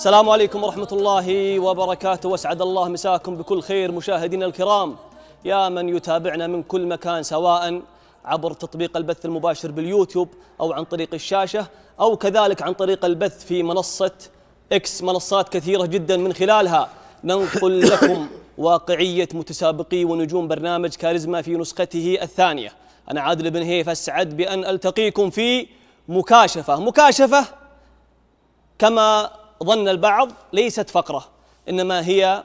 السلام عليكم ورحمة الله وبركاته واسعد الله مساكم بكل خير مشاهدينا الكرام يا من يتابعنا من كل مكان سواء عبر تطبيق البث المباشر باليوتيوب أو عن طريق الشاشة أو كذلك عن طريق البث في منصة إكس منصات كثيرة جدا من خلالها ننقل لكم واقعية متسابقي ونجوم برنامج كاريزما في نسخته الثانية أنا عادل بن هيف أسعد بأن ألتقيكم في مكاشفة مكاشفة كما ظن البعض ليست فقرة إنما هي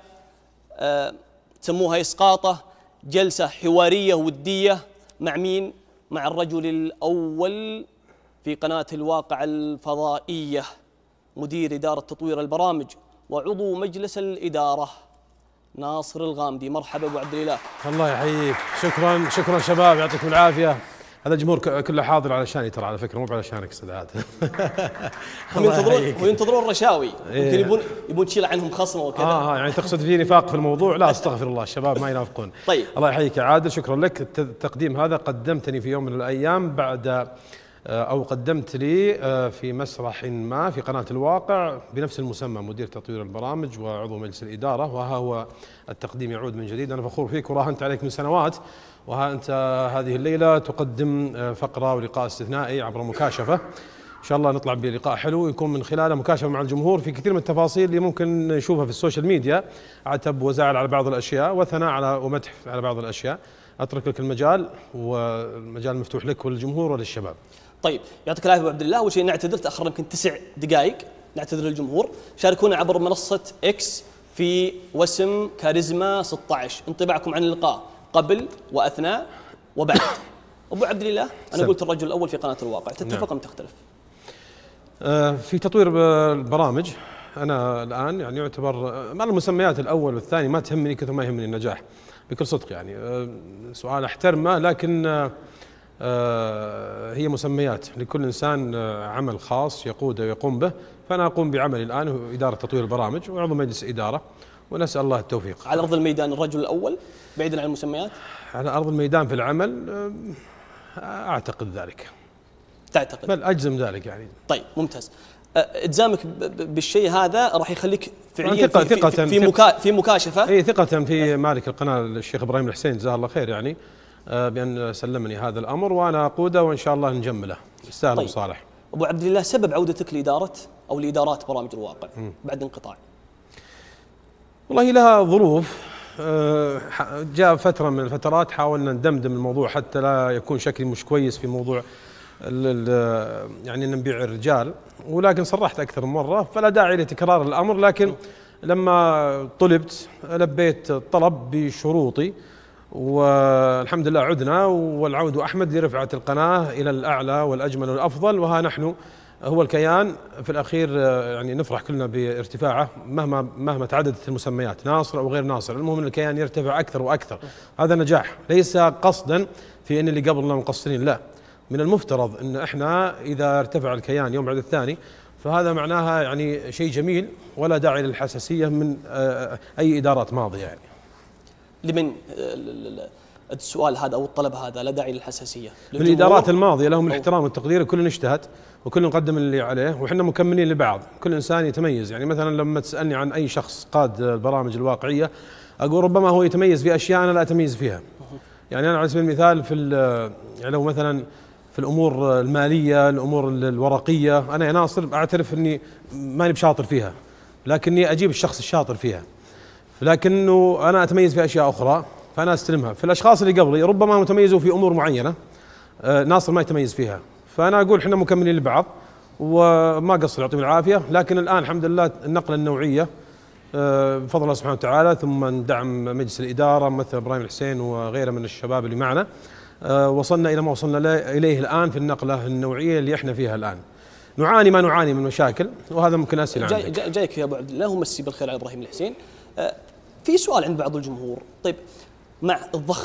آه، تسموها إسقاطة جلسة حوارية ودية مع مين؟ مع الرجل الأول في قناة الواقع الفضائية مدير إدارة تطوير البرامج وعضو مجلس الإدارة ناصر الغامدي مرحبا أبو عبد الإله الله يحييك شكرا شكرا شباب يعطيكم العافية هذا الجمهور كله حاضر علشاني ترى على فكره مو علشانك سداد وينتظرون وينتظرون الرشاوي يمكن إيه. يبون يبون تشيل عنهم خصم وكذا آه،, آه, يعني تقصد في نفاق في الموضوع لا استغفر الله الشباب ما ينافقون طيب الله يحييك عادل شكرا لك التقديم هذا قدمتني في يوم من الايام بعد آه، أو قدمت لي آه، في مسرح ما في قناة الواقع بنفس المسمى مدير تطوير البرامج وعضو مجلس الإدارة وها هو التقديم يعود من جديد أنا فخور فيك وراهنت عليك من سنوات وها أنت هذه الليلة تقدم آه، فقرة ولقاء استثنائي عبر مكاشفة ان شاء الله نطلع بلقاء حلو يكون من خلاله مكاشفه مع الجمهور في كثير من التفاصيل اللي ممكن نشوفها في السوشيال ميديا عتب وزعل على بعض الاشياء وثناء على ومدح على بعض الاشياء اترك لك المجال والمجال مفتوح لك وللجمهور وللشباب. طيب يعطيك العافيه ابو عبد الله اول شيء نعتذر تاخرنا يمكن تسع دقائق نعتذر للجمهور شاركونا عبر منصه اكس في وسم كاريزما 16 انطباعكم عن اللقاء قبل واثناء وبعد. ابو عبد الله انا سم. قلت الرجل الاول في قناه الواقع تتفق نعم. ام تختلف؟ آه، في تطوير البرامج انا الان يعني يعتبر ما آه، المسميات الاول والثاني ما تهمني كثر ما يهمني النجاح بكل صدق يعني آه، سؤال احترمه لكن هي مسميات لكل انسان عمل خاص يقوده ويقوم به فانا اقوم بعملي الان اداره تطوير البرامج وعضو مجلس اداره ونسال الله التوفيق. على ارض الميدان الرجل الاول بعيدا عن المسميات؟ على ارض الميدان في العمل اعتقد ذلك. تعتقد بل اجزم ذلك يعني طيب ممتاز التزامك بالشيء هذا راح يخليك فعليا ثقة في, ثقة في, في, مكا في مكاشفه اي ثقة في مالك القناه الشيخ ابراهيم الحسين جزاه الله خير يعني بان سلمني هذا الامر وانا اقوده وان شاء الله نجمله يستاهل طيب. صالح ابو عبد الله سبب عودتك لاداره او لادارات برامج الواقع بعد انقطاع والله لها ظروف جاء فتره من الفترات حاولنا ندمدم الموضوع حتى لا يكون شكلي مش كويس في موضوع يعني نبيع الرجال ولكن صرحت اكثر من مره فلا داعي لتكرار الامر لكن لما طلبت لبيت الطلب بشروطي والحمد لله عدنا والعود احمد لرفعه القناه الى الاعلى والاجمل والافضل وها نحن هو الكيان في الاخير يعني نفرح كلنا بارتفاعه مهما مهما تعددت المسميات ناصر او غير ناصر، المهم ان الكيان يرتفع اكثر واكثر، هذا نجاح ليس قصدا في ان اللي قبلنا مقصرين لا، من المفترض ان احنا اذا ارتفع الكيان يوم بعد الثاني فهذا معناها يعني شيء جميل ولا داعي للحساسيه من آه، اي ادارات ماضيه يعني. لمن آه، السؤال هذا او الطلب هذا لا داعي للحساسيه الادارات الماضيه لهم الاحترام والتقدير كل اجتهد وكل قدم اللي عليه واحنا مكملين لبعض كل انسان يتميز يعني مثلا لما تسالني عن اي شخص قاد البرامج الواقعيه اقول ربما هو يتميز في اشياء انا لا اتميز فيها يعني انا على سبيل المثال في يعني لو مثلا في الامور الماليه الامور الورقيه انا يا ناصر اعترف اني ماني بشاطر فيها لكني اجيب الشخص الشاطر فيها لكنه انا اتميز في اشياء اخرى فانا استلمها في الاشخاص اللي قبلي ربما متميزوا في امور معينه آه، ناصر ما يتميز فيها فانا اقول احنا مكملين لبعض وما قصر يعطيهم العافيه لكن الان الحمد لله النقله النوعيه آه، بفضل الله سبحانه وتعالى ثم دعم مجلس الاداره مثل ابراهيم الحسين وغيره من الشباب اللي معنا آه، وصلنا الى ما وصلنا اليه الان في النقله النوعيه اللي احنا فيها الان. نعاني ما نعاني من مشاكل وهذا ممكن اسئله جاي عندك. جايك يا ابو عبد الله ومسي بالخير على ابراهيم الحسين. آه، في سؤال عند بعض الجمهور، طيب مع الضخ